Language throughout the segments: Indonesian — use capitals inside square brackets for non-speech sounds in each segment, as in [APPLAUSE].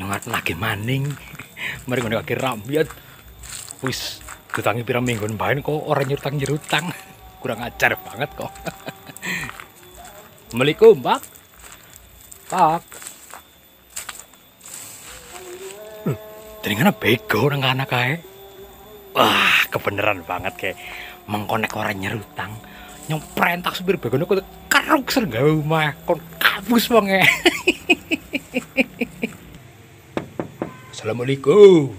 nyengat lagi maning [LAUGHS] mari ngono kaki rambiat wis dutangi pira minggu bain kok orang nyerutang nyerutang [LAUGHS] kurang ajar banget kok [LAUGHS] Assalamualaikum Pak Pak hmm, Dengan bego orang anak kayak Wah kebeneran banget kayak Mengkonek orang nyerutang perintah supir bego Kau keruk serga rumah Kau kabus banget Assalamualaikum.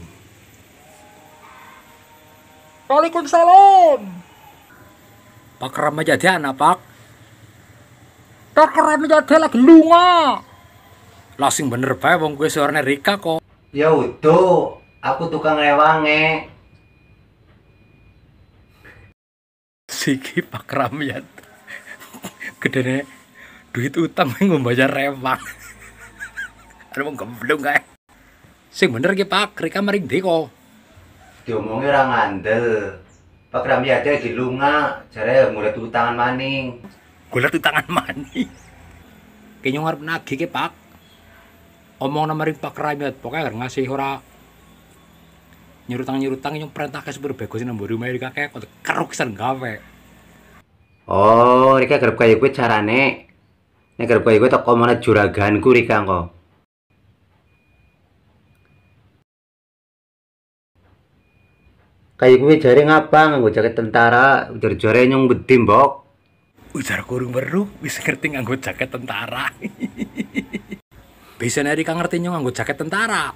Waalaikumsalam. Pak Ram jadi anak Pak. Pak Ram jadi lagi lunga. Lasing bener pak, wong gue suarane Rika kok. Ya udah, aku tukang lewange. Siki Pak Ram ya. Gedene duit utang ngombajar rewang. Ada mau gemblung kayak. Sing bener ki Pak Krik maring deko. Diomongi ora ngandel. Pak Ramli ada di lunga, jare mulai tuh tangan maning. Gula tuh tangan maning. Kinyo ngarep nagih ki Pak. Omong nama ring Pak Ramli pokoknya ngasih ora nyerutang-nyerutang yang perintah kes berbego sih nomor rumah mereka kayak kau keruk sen gawe. Oh, mereka keruk kayak gue carane. Nek keruk kayak gue tak kau mana juraganku kok. kayak gue jari ngapa gue jaket tentara ujar jare nyong bedi mbok ujar kurung weruh wis ngerti gue jaket tentara bisa nari kang ngerti nyong nganggo jaket tentara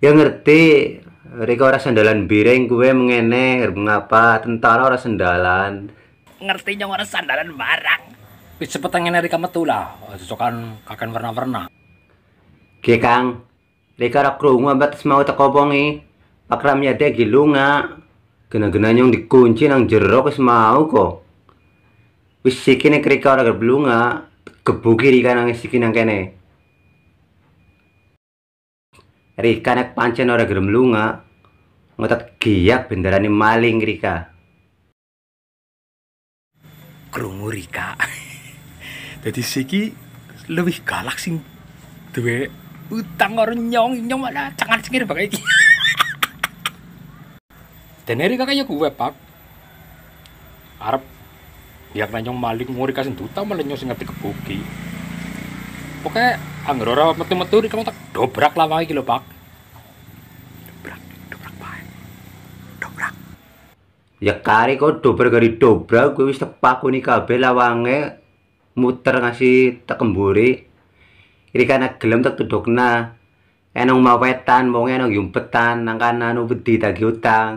ya ngerti Rika ora sandalan bireng gue mengene mengapa tentara ora sandalan ngerti nyong ora sandalan barang wis cepet ngene Rika metu lah cocokan kakan warna-warna Oke Kang, Rika ora krungu ambat mau teko akram ya teh gilunga gena genanya nyong dikunci nang jerok wis mau kok wis sikine kerika ora geblunga gebuki rika nang siki nang kene Rika nek pancen ora gelem lunga ngotot giyak benderane maling Rika krungu Rika jadi siki lebih galak sing duwe utang orang nyong nyong mana cangar singir bagai. Teneri kakaknya kue pak Arab Biar nanyong malik nguri kasih duta malah nyong singerti buki Pokoknya anggar orang metu-metu di kamu tak dobrak lah iki lho pak Dobrak, dobrak pak Dobrak Ya kari kok dobrak dari dobrak gue wis tepak kuni kabel lawange, muter ngasih tak kemburi karena kana gelem tak nah Enong mawetan, mong enong yumpetan, nang kana no tagi utang.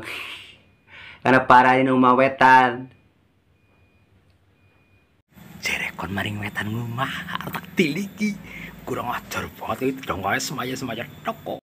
Kana para enong mawetan. Jerekon maring wetan ngumah, artak tiliki. Kurang ajar banget itu dong, semaya-semaya toko.